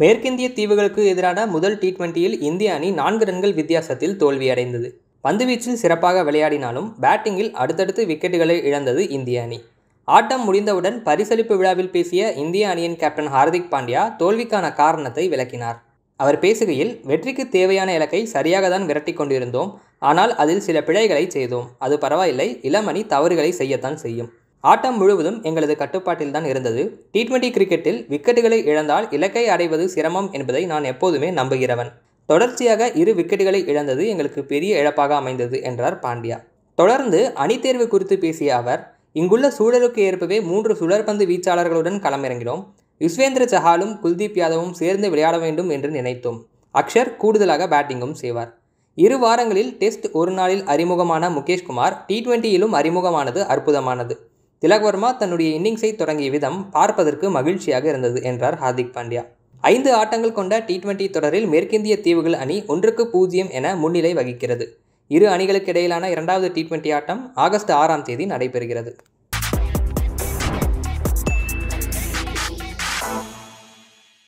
மேற்கிந்திய தீவுகளுக்கு எதிரான முதல் டி டுவெண்ட்டியில் இந்திய அணி நான்கு ரன்கள் வித்தியாசத்தில் தோல்வியடைந்தது பந்துவீச்சில் சிறப்பாக விளையாடினாலும் பேட்டிங்கில் அடுத்தடுத்து விக்கெட்டுகளை இழந்தது இந்திய அணி ஆட்டம் முடிந்தவுடன் பரிசளிப்பு விழாவில் பேசிய இந்திய அணியின் கேப்டன் ஹார்திக் பாண்டியா தோல்விக்கான காரணத்தை விளக்கினார் அவர் பேசுகையில் வெற்றிக்கு தேவையான இலக்கை சரியாக தான் விரட்டி கொண்டிருந்தோம் ஆனால் அதில் சில பிழைகளை செய்தோம் அது பரவாயில்லை இளமணி தவறுகளை செய்யத்தான் செய்யும் ஆட்டம் முழுவதும் எங்களது கட்டுப்பாட்டில் தான் இருந்தது டி டுவெண்ட்டி கிரிக்கெட்டில் விக்கெட்டுகளை இழந்தால் இலக்கை அடைவது சிரமம் என்பதை நான் எப்போதுமே நம்புகிறவன் தொடர்ச்சியாக இரு விக்கெட்டுகளை இழந்தது எங்களுக்கு பெரிய இழப்பாக அமைந்தது என்றார் பாண்டியா தொடர்ந்து அணி தேர்வு குறித்து பேசிய அவர் இங்குள்ள சூழலுக்கு ஏற்பவே மூன்று சுழற்பந்து வீச்சாளர்களுடன் களமிறங்கினோம் யுஸ்வேந்திர சஹாலும் குல்தீப் யாதவும் சேர்ந்து விளையாட வேண்டும் என்று நினைத்தோம் அக்ஷர் கூடுதலாக பேட்டிங்கும் செய்வார் இரு வாரங்களில் டெஸ்ட் ஒரு நாளில் அறிமுகமான முகேஷ்குமார் டி டுவெண்ட்டியிலும் அறிமுகமானது அற்புதமானது வர்மா தன்னுடைய இன்னிங்ஸை தொடங்கிய விதம் பார்ப்பதற்கு மகிழ்ச்சியாக இருந்தது என்றார் ஹார்திக் பாண்டியா ஐந்து ஆட்டங்கள் கொண்ட டி டுவெண்டி தொடரில் மேற்கிந்திய தீவுகள் அணி ஒன்றுக்கு பூஜ்ஜியம் என முன்னிலை வகிக்கிறது இரு அணிகளுக்கு இடையிலான இரண்டாவது டி டுவெண்டி ஆட்டம் ஆகஸ்ட் ஆறாம் தேதி நடைபெறுகிறது